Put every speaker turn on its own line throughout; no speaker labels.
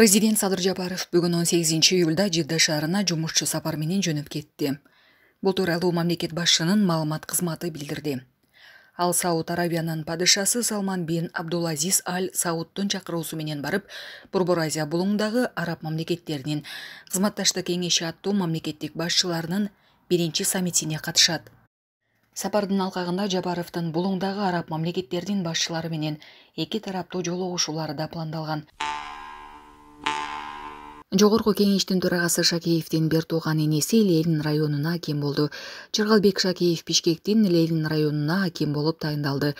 президент садыр жапаров бүгін 18 июлда жидда шаарына жумушчу сапар менен жөнөп кетти бул тууралуу мамлекет башчынын маалымат қызматы білдірді. ал сауд арабиянын падышасы салман бин абдулазиз аль Саудтың чакыруусу менен барып борбор азия булуңдагы араб мамлекеттеринин кызматташтык кеңеши аттуу мамлекеттік башчыларынын биринчи саммитине катышат Сапардың алқағында жапаровдун булуңдагы араб мамлекеттердің башчылары менен эки тараптуу жолугушуулары да пландалган жогорку кеңештин төрагасы шакеевдин бир тууган энеси ленин районуна аким болду жыргалбек шакеев бишкектин ленин районуна аким болуп тайындалды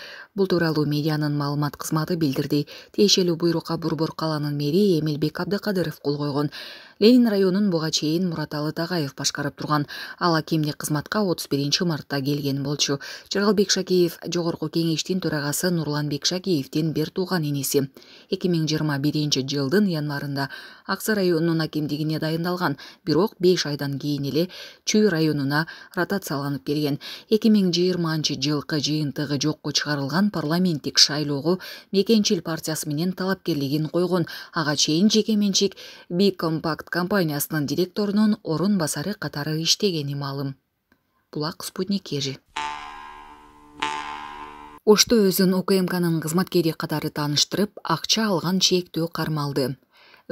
бул тууралуу медианын маалымат кызматы билдирди тиешелүү буйрукка борбор калаанын мэри эмилбек абдыкадыров кол койгон ленин районун буга чейин мураталы тагаев башкарып турган ал акимдик кызматка отуз биринчи мартта келген болчу жыргалбек шакиев жогорку кеңештин төрагасы нурланбек шакиевдин бир тууган иниси эки миң жыйырма биринчи жылдын январында аксы районунун акимдигине дайындалган бирок беш айдан кийин эле чүй районуна ротацияланып келген эки миң жыйырманчы жылкы жыйынтыгы жокко чыгарылган парламенттик шайлоого мекенчил партиясы менен талапкерлигин койгон ага чейин жеке менчик би компакт компаниясынын директорунун орун басары катары иштегени маалым булак спутник кежи ошто өзүн укмкнын кызматкери катары тааныштырып акча алган чектөө кармалды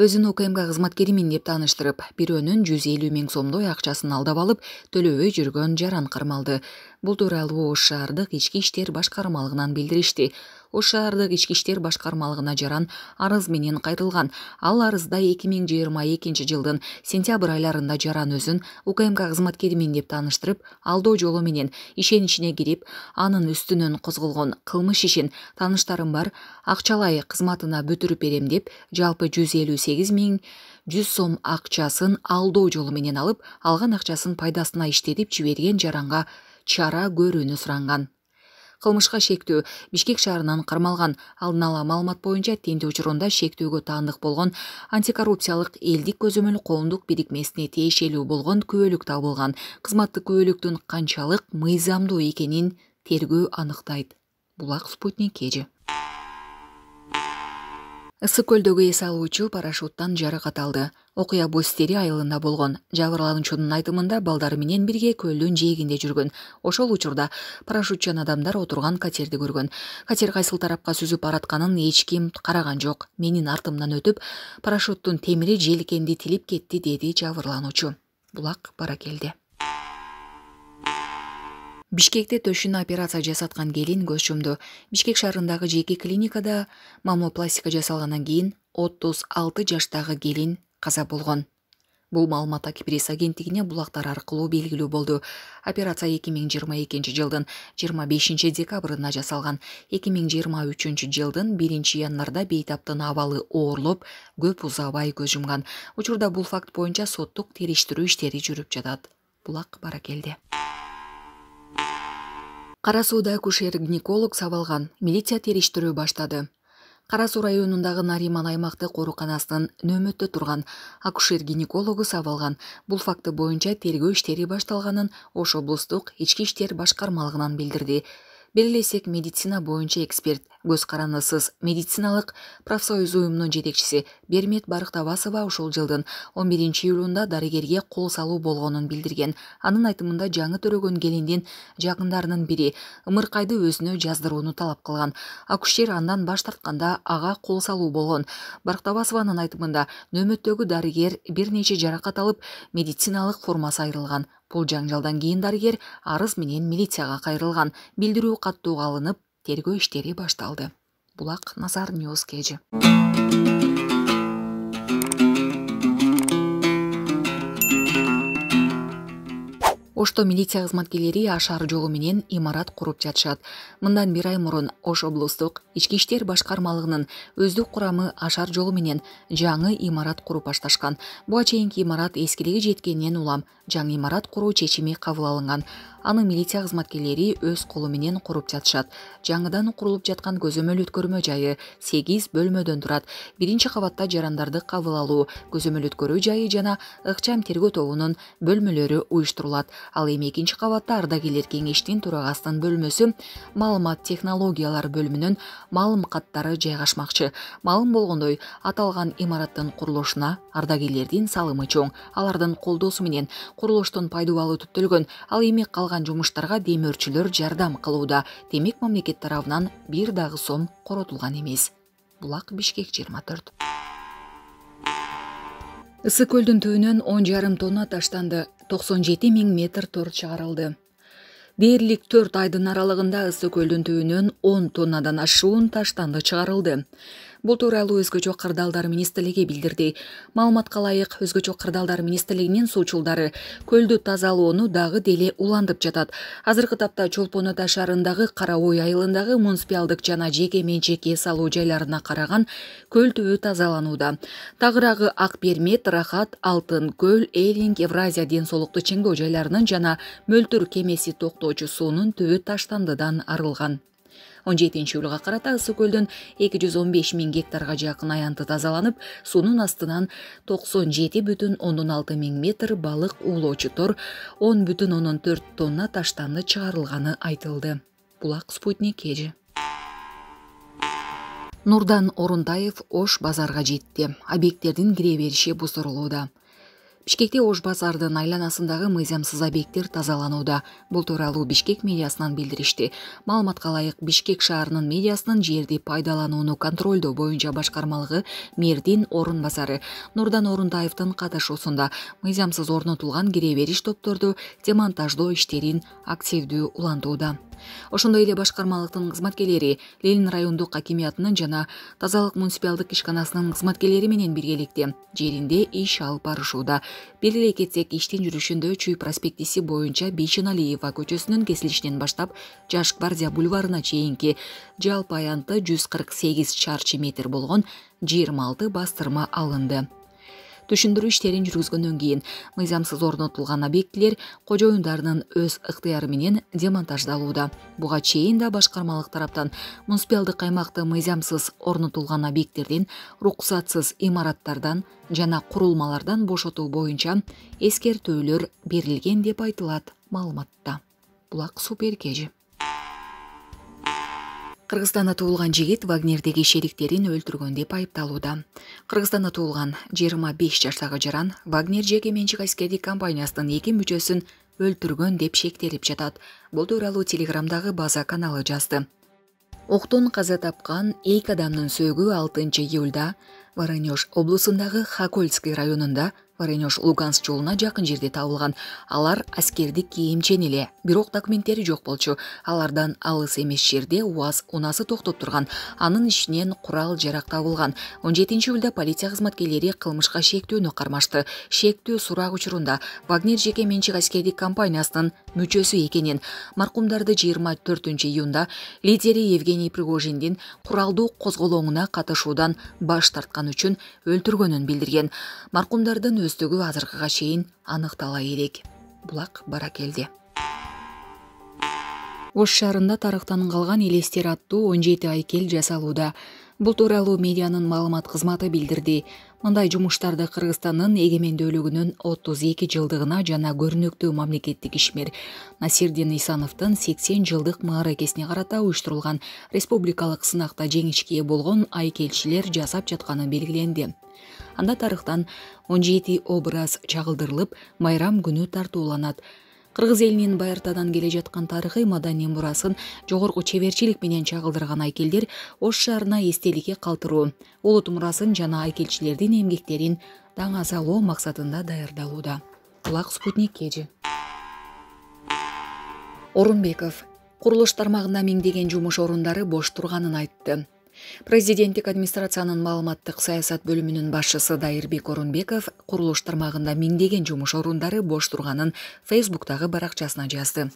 өзүн окмк кызматкеримин деп тааныштырып бирөөнүн жүз элүү миң сомдой акчасын алдап алып төлөбөй жүргөн жаран кармалды Бұл тууралуу ош шаардык ички иштер башкармалыгынан билдиришти ош шаардык ички иштер башкармалыгына жаран арыз менен кайрылган ал арызда эки миң жыйырма экинчи жылдын сентябрь айларында жаран өзүн укмк кызматкеримин деп тааныштырып алдоо жолу менен ишеничине кирип анын үстүнөн козголгон кылмыш ишин тааныштарым бар акчалай кызматына бүтүрүп берем деп жалпы жүз элүү сегиз миң жүз сом акчасын алдоо жолу менен алып алган акчасын пайдасына иштетип жиберген жаранга чара көрүүнү суранган кылмышка шектүү бишкек шаарынан кармалган алдын ала маалымат боюнча тинтүү учурунда шектүүгө таандык болгон антикоррупциялык элдик көзөмөл коомдук бирикмесине тиешелүү болгон күбөлүк табылган кызматтык күбөлүктүн канчалык мыйзамдуу экенин тергөө аныктайт булак спутник кежи ысык көлдөгү эс алуучу парашюттан жаракат алды окуя бостери айылында болгон жабырлануучунун айтымында балдары менен бирге көлдүн жээгинде жүргөн ошол учурда парашютчан адамдар отурган катерди көргөн катер кайсыл тарапка сүзүп баратканын эч ким караган жок менин артымдан өтүп парашюттун темири желкенди тилип кетти деди жабырлануучу булак баракелди бишкекте төшүнө операция жасаткан келин көз жумду бишкек шаарындагы жеке клиникада мамопластика жасалгандан кийин отуз алты жаштагы келин каза болгон бул маалымат аккиприсс агенттигине булактар аркылуу белгилүү болду операция эки миң жыйырма экинчи жылдын жыйырма бешинчи декабрында жасалган эки миң жыйырма үчүнчү жылдын биринчи январда бейтаптын абалы оорлоп көп узабай көз жумган учурда бул факт боюнча соттук териштирүү иштери жүрүп жатат булак баракелди кара сууда акушер гинеколог сабалган милиция териштирүү баштады қарасу районындағы нариман аймактык ооруканасынын нөмітті тұрған, акушер гинекологы сабалған, бұл факты бойынша тергөө иштери башталғанын ош облустук ички иштер башкармалыгынан билдирди медицина бойынша эксперт қаранысыз медициналық профсоюз уюмунун жетекчиси бермет барктабасова ушул жылдын он биринчи июлунда дарыгерге кол салуу болгонун билдирген анын айтымында жаңы төрөгөн келиндин жакындарынын бири ымыркайды өзүнө жаздырууну талап кылган акушер андан баш тартканда ага кол салуу болгон барыктабасованын айтымында нөөмөттөгү дарыгер бир нече жаракат алып медициналык формасы айрылган бул жаңжалдан кийин дарыгер арыз менен милицияга кайрылган билдирүү каттоого алынып тергөө иштери башталды булак назар ньюз кежи ошто милиция кызматкерлери ашар жолу менен имарат куруп жатышат мындан бир ай мурун ош облустук ички иштер башкармалыгынын өздүк курамы ашар жолу менен жаңы имарат куруп башташкан буга чейинки имарат эскилиги жеткенинен улам жаңы имарат куруу чечими кабыл алынган аны милиция кызматкерлери өз колу менен куруп жатышат жаңыдан курулуп жаткан көзөмөл өткөрмө жайы сегиз бөлмөдөн турат биринчи кабатта жарандарды кабыл алуу көзөмөл өткөрүү жайы жана ыкчам тергөө тобунун бөлмөлөрү уюштурулат ал эми экинчи кабатта ардагерлер кеңештин төрагасынын бөлмөсү маалымат технологиялар бөлүмүнүн маалым каттары жайгашмакчы маалым болгондой аталган имараттын курулушуна ардагерлердин салымы чоң алардын колдоосу менен курулуштун пайдубалы түптөлгөн ал эми калган жумуштарга демөөрчүлөр жардам кылууда демек мамлекет тарабынан бир дагы сом коротулган эмес булак бишкек жыйырма төрт ысы көлдің түбінен 10 жарым тонна таштанды 97 мың метр торт шығарылды Берлік түрт айдын аралығында ысы көлдің түйінің 10 тоннадан ашуын таштанды шығарылды бул тууралуу өзгөчө кырдаалдар министрлиги билдирди маалыматка ылайык өзгөчө кырдаалдар министрлигинин суучулдары көлдү тазалоону дагы деле улантып жатат азыркы тапта чолпон ата шаарындагы кара ой айылындагы муниципиалдык жана жеке менчик эс алуу жайларына караган көл түбү тазаланууда тагыраагы ак бермет рахат алтын көл элинг евразия ден соолукту чыңдоо жайларынын жана мөлтүр кемеси токтоочу суунун түбү таштандыдан арылган он жетинчи июлга карата ысык көлдөн эки жүз он беш аянты тазаланып суунун астынан токсон жети бүтүн ондон алты миң метр балык уулоочу тор он бүтүн ондон тонна таштанды чыгарылганы айтылды булак спутник кежі. нурдан орунтаев ош базарга жетти объекттердин кире бериши буздурулууда бишкекте ош базардын айланасындагы мыйзамсыз объекттер тазаланууда Бұл тууралуу бишкек медиасынан билдиришти маалыматка ылайык бишкек шаарынын медиасынын жерди пайдаланууну контролдоо боюнча башкармалыгы мэрдин орун басары нурдан орунтаевдин катышуусунда мыйзамсыз орнотулган кире бериш топторду демонтаждоо иштерин активдүү улантууда ошондой эле башкармалыктын кызматкерлери ленин райондук акимиятынын жана тазалык муниципиалдык ишканасынын кызматкерлери менен биргеликте жеринде иш алып барышууда белгилей кетсек иштин жүрүшүндө чүй проспектиси боюнча бейчин алиева көчөсүнүн кесилишинен баштап жаш гвардия бульварына чейинки жалпы аянты жүз кырк сегиз чарчы метр болгон жыйырма алты бастырма алынды түшүндүрүү иштерин жүргүзгөндөн кийин мыйзамсыз орнотулган объектилер кожоюндарынын өз ыктыяры менен демонтаждалууда буга чейин да башкармалык тараптан муниципиалдык аймакты мыйзамсыз орнотулган объекттерден уруксатсыз имараттардан жана курулмалардан бошотуу боюнча эскертүүлөр берилген деп айтылат маалыматта булак суперкежи кыргызстанда туулган жигит вагнердеги шериктерин өлтүргөн деп айыпталууда кыргызстанда туулган жыйырма беш жаштагы жаран вагнер жеке менчик аскердик компаниясынын эки мүчөсүн өлтүргөн деп шектелип жатат бул тууралуу телеграмдагы база каналы жазды октон каза тапкан эки адамдын сөөгү алтынчы июлда воронеж облусундагы хокольский районунда воренеж луганск жолуна жакын жерде табылган алар аскердик кийимчен эле бирок документтери жок болчу алардан алыс эмес жерде уаз унаасы токтоп турган анын ичинен курал жарак табылган он жетинчи июлда полиция кызматкерлери кылмышка шектөөнү кармашты шектүү сурак учурунда вагнер жеке менчик аскердик компаниясынын мүчөсү экенин маркумдарды жыйырма төртүнчү июнда лидери евгений пригожиндин куралдуу козголоңуна катышуудан баш тарткан үчүн өлтүргөнүн билдирген маркумдардын күздігі азырғыға шейін анықтала ерек. бұлақ келді. ош шарында тарықтаның қалған элестер аттуу он жети айкел жасалууда бул тууралуу медианын маалымат кызматы билдирди мындай жумуштарды кыргызстандын эгемендүүлүгүнүн отуз эки жылдыгына жана көрүнүктүү мамлекеттик ишмер насирдин исановдун сексен жылдык мааракесине карата уюштурулган республикалык сынакта жеңишке ээ болгон айкелчилер жасап жатканы белгиленди анда тарыхтан 17 образ чагылдырылып майрам күнү тартууланат кыргыз элинин байыртадан келе жаткан тарыхый маданий мурасын жогорку чеберчилик менен чагылдырган айкелдер ош шаарына эстеликке калтыруу улут мурасын жана айкелчилердин эмгектерин даңазалоо максатында даярдалууда кулак спутник кежи орунбеков курулуш тармагында миңдеген жумуш орундары бош турганын айтты президенттік администрацияның маалыматтык саясат бөлімінің башчысы дайырбек орунбеков курулуш тармагында миңдеген жумуш орундары бош турганын фейсбуктагы баракчасына жазды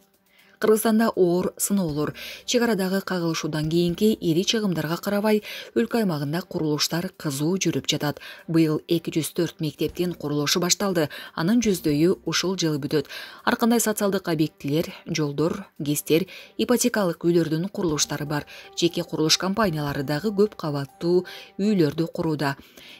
Қырғызстанда оор сыноолор чегарадагы кагылышуудан кийинки ири чыгымдарга карабай өлкө аймагында курулуштар кызуу жүрүп жатат быйыл эки жүз төрт мектептин курулушу башталды анын жүздөйү ушул жылы бүтөт ар кандай социалдык объектилер жолдор гестер, ипотекалык үйлөрдүн курулуштары бар жеке курулуш компаниялары дагы көп кабаттуу үйлөрдү курууда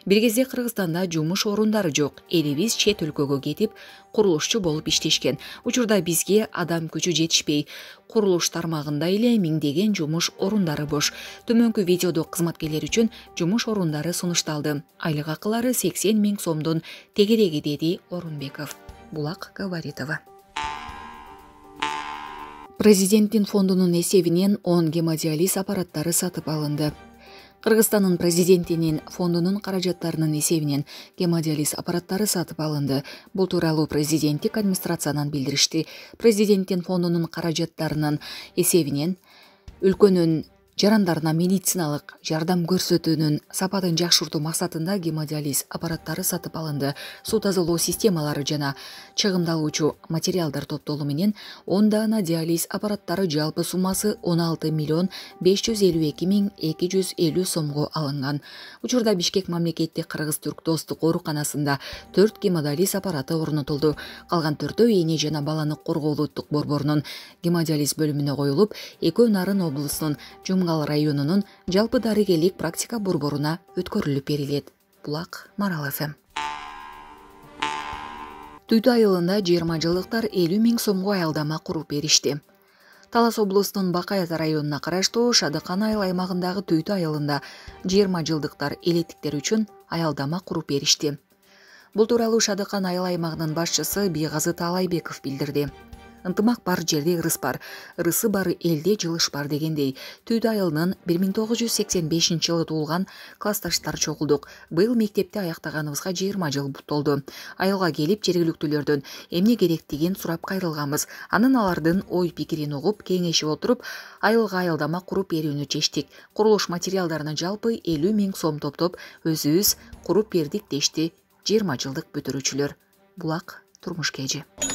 бир кезде кыргызстанда жумуш орундары жок элибиз чет өлкөгө кетип курулушчу болуп иштешкен учурда бизге адам күчү жетишпей жетпей курулуш тармагында эле миңдеген жумуш орундары бош төмөнкү видеодо кызматкерлер үчүн жумуш орундары сунушталды айлык акылары сексен миң сомдун тегереги деди орунбеков булак габаритова президенттин фондунун эсебинен он гемодиализ аппараттары сатып алынды Қырғызстанның президентінен фондының қаражаттарының есебінен гемодиализ аппараттары сатып алынды. Бұл туралы президенттік администрациядан білдірішті. Президенттен фондының қаражаттарының есебінен жарандарына медициналык жардам көрсөтүүнүн сапатын жакшыртуу максатында гемодиализ аппараттары сатып алынды суу тазалоо системалары жана чыгымдалуучу материалдар топтолу менен он даана диализ аппараттары жалпы суммасы он алты миллион беш жүз элүү эки миң эки жүз элүү сомго алынган учурда бишкек мамлекеттик кыргыз түрк достук ооруканасында төрт гемодиализ аппараты орнотулду калган төртөө эне жана баланы коргоо улуттук борборунун гемодиализ бөлүмүнө коюлуп экөө нарын облусунун Қамғал районунун жалпы дарыгерлик практика борборуна өткөрүлүп берилет булак марал фм Түйті айылында жыйырма жылдыктар элүү миң сомго аялдама куруп беришти талас облусунун бак ата районуна караштуу шадыкан айыл аймагындагы түйтү айылында жыйырма жылдыктар элеттиктер үчүн аялдама куруп беришти Бұл тууралуу шадықан айыл аймагынын башчысы бейгазы таалайбеков билдирди ынтымак бар жерде ырыс бар ырысы бар элде жылыш бар дегендей түйді айылынын бир миң тогуз жүз сексен бешинчи жылы туулган классташтар чогулдук быйыл мектепти аяктаганыбызга жыйырма жыл толду айылга келип жергиликтүүлөрдөн эмне керектигин сурап кайрылганбыз анан алардын ой пикирин угуп кеңешип отуруп айылга аялдама куруп берүүнү чечтик курулуш материалдарына жалпы элүү миң сом топтоп өзүбүз куруп бердик дешти жыйырма жылдык бүтүрүүчүлөр булак турмуш кежи